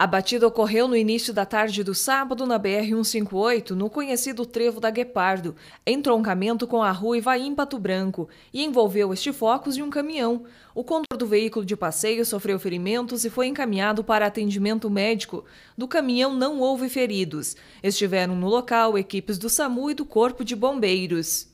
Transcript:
A batida ocorreu no início da tarde do sábado na BR-158, no conhecido Trevo da Guepardo, em troncamento com a rua Ivaim Pato Branco, e envolveu este Focus e um caminhão. O condutor do veículo de passeio sofreu ferimentos e foi encaminhado para atendimento médico. Do caminhão não houve feridos. Estiveram no local equipes do SAMU e do Corpo de Bombeiros.